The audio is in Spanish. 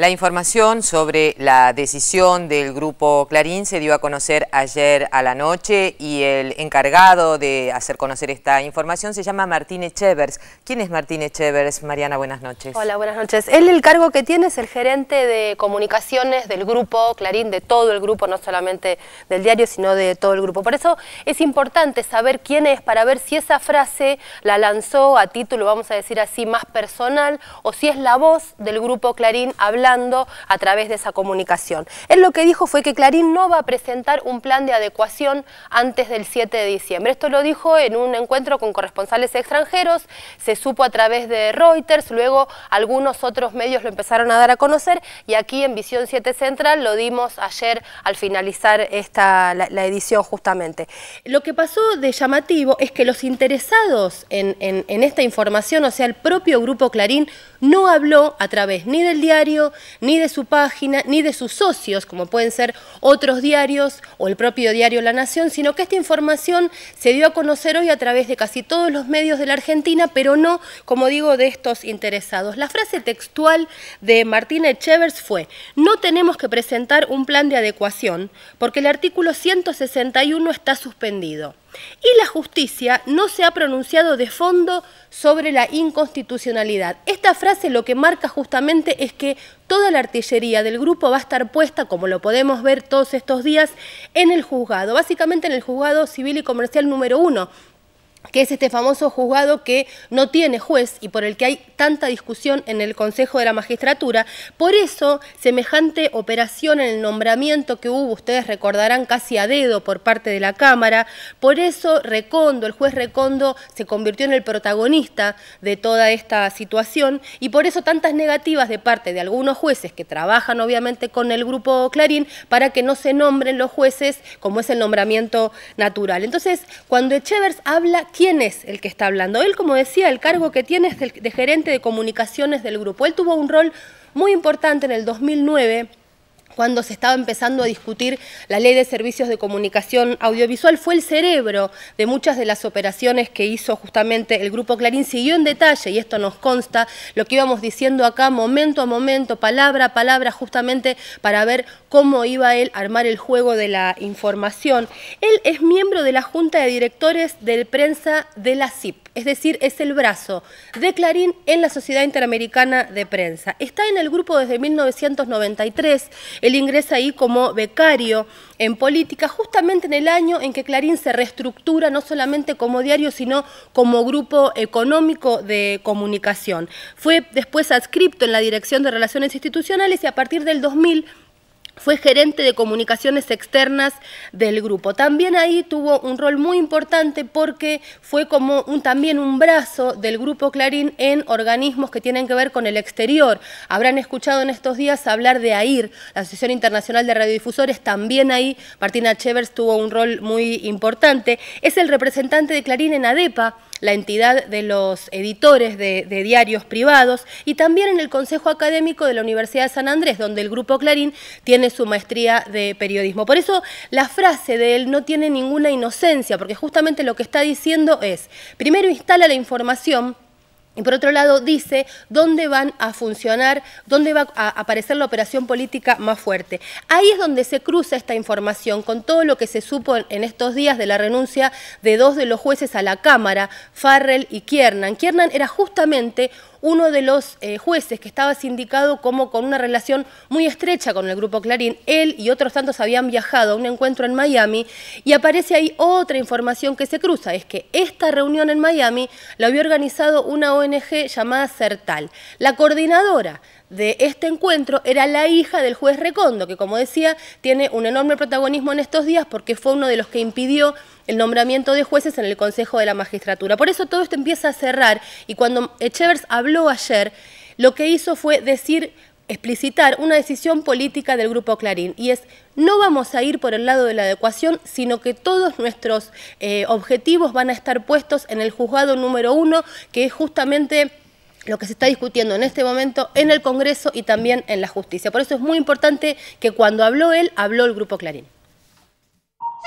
La información sobre la decisión del Grupo Clarín se dio a conocer ayer a la noche y el encargado de hacer conocer esta información se llama Martín Echevers. ¿Quién es Martín Echevers? Mariana, buenas noches. Hola, buenas noches. Él el cargo que tiene es el gerente de comunicaciones del Grupo Clarín, de todo el grupo, no solamente del diario, sino de todo el grupo. Por eso es importante saber quién es para ver si esa frase la lanzó a título, vamos a decir así, más personal o si es la voz del Grupo Clarín hablando a través de esa comunicación. Él lo que dijo fue que Clarín no va a presentar un plan de adecuación antes del 7 de diciembre. Esto lo dijo en un encuentro con corresponsales extranjeros, se supo a través de Reuters, luego algunos otros medios lo empezaron a dar a conocer y aquí en Visión 7 Central lo dimos ayer al finalizar la, edición justamente. Lo que pasó de llamativo es que los interesados en esta información, o sea, el propio Grupo Clarín, no habló a través ni del diario, ni de su página, ni de sus socios, como pueden ser otros diarios o el propio diario La Nación, sino que esta información se dio a conocer hoy a través de casi todos los medios de la Argentina, pero no, como digo, de estos interesados. La frase textual de Martín Echevers fue, no tenemos que presentar un plan de adecuación porque el artículo 161 está suspendido y la justicia no se ha pronunciado de fondo sobre la inconstitucionalidad. Esta frase lo que marca justamente es que toda la artillería del grupo va a estar puesta, como lo podemos ver todos estos días, en el juzgado, básicamente en el juzgado civil y comercial número uno que es este famoso juzgado que no tiene juez y por el que hay tanta discusión en el Consejo de la Magistratura. Por eso, semejante operación en el nombramiento que hubo, ustedes recordarán casi a dedo por parte de la Cámara, por eso Recondo, el juez Recondo, se convirtió en el protagonista de toda esta situación y por eso tantas negativas de parte de algunos jueces que trabajan obviamente con el grupo Clarín para que no se nombren los jueces como es el nombramiento natural. Entonces, cuando Echevers habla quién es el que está hablando. Él, como decía, el cargo que tiene es de, gerente de comunicaciones del grupo. Él tuvo un rol muy importante en el 2009 cuando se estaba empezando a discutir la ley de servicios de comunicación audiovisual, fue el cerebro de muchas de las operaciones que hizo justamente el Grupo Clarín. Siguió en detalle, y esto nos consta, lo que íbamos diciendo acá momento a momento, palabra a palabra, justamente para ver cómo iba él a armar el juego de la información. Él es miembro de la Junta de Directores de Prensa de la CIP es decir, es el brazo de Clarín en la Sociedad Interamericana de Prensa. Está en el grupo desde 1993, él ingresa ahí como becario en política, justamente en el año en que Clarín se reestructura no solamente como diario, sino como grupo económico de comunicación. Fue después adscripto en la Dirección de Relaciones Institucionales y a partir del 2000 fue gerente de comunicaciones externas del grupo. También ahí tuvo un rol muy importante porque fue como también un brazo del grupo Clarín en organismos que tienen que ver con el exterior. Habrán escuchado en estos días hablar de AIR, la Asociación Internacional de Radiodifusores, también ahí Martina Chevers tuvo un rol muy importante. Es el representante de Clarín en ADEPA, la entidad de los editores de, diarios privados, y también en el Consejo Académico de la Universidad de San Andrés, donde el Grupo Clarín tiene su maestría de periodismo. Por eso la frase de él no tiene ninguna inocencia, porque justamente lo que está diciendo es, primero instala la información, y por otro lado dice dónde van a funcionar, dónde va a aparecer la operación política más fuerte. Ahí es donde se cruza esta información con todo lo que se supo en estos días de la renuncia de dos de los jueces a la Cámara, Farrell y Kiernan. Kiernan era justamente uno de los eh, jueces que estaba sindicado como con una relación muy estrecha con el grupo Clarín. Él y otros tantos habían viajado a un encuentro en Miami y aparece ahí otra información que se cruza, es que esta reunión en Miami la había organizado una ONG llamada CERTAL. La coordinadora de este encuentro era la hija del juez Recondo, que como decía, tiene un enorme protagonismo en estos días porque fue uno de los que impidió el nombramiento de jueces en el Consejo de la Magistratura. Por eso todo esto empieza a cerrar y cuando Echevers habló ayer, lo que hizo fue decir explicitar una decisión política del Grupo Clarín y es no vamos a ir por el lado de la adecuación, sino que todos nuestros eh, objetivos van a estar puestos en el juzgado número uno, que es justamente lo que se está discutiendo en este momento en el Congreso y también en la justicia. Por eso es muy importante que cuando habló él, habló el Grupo Clarín.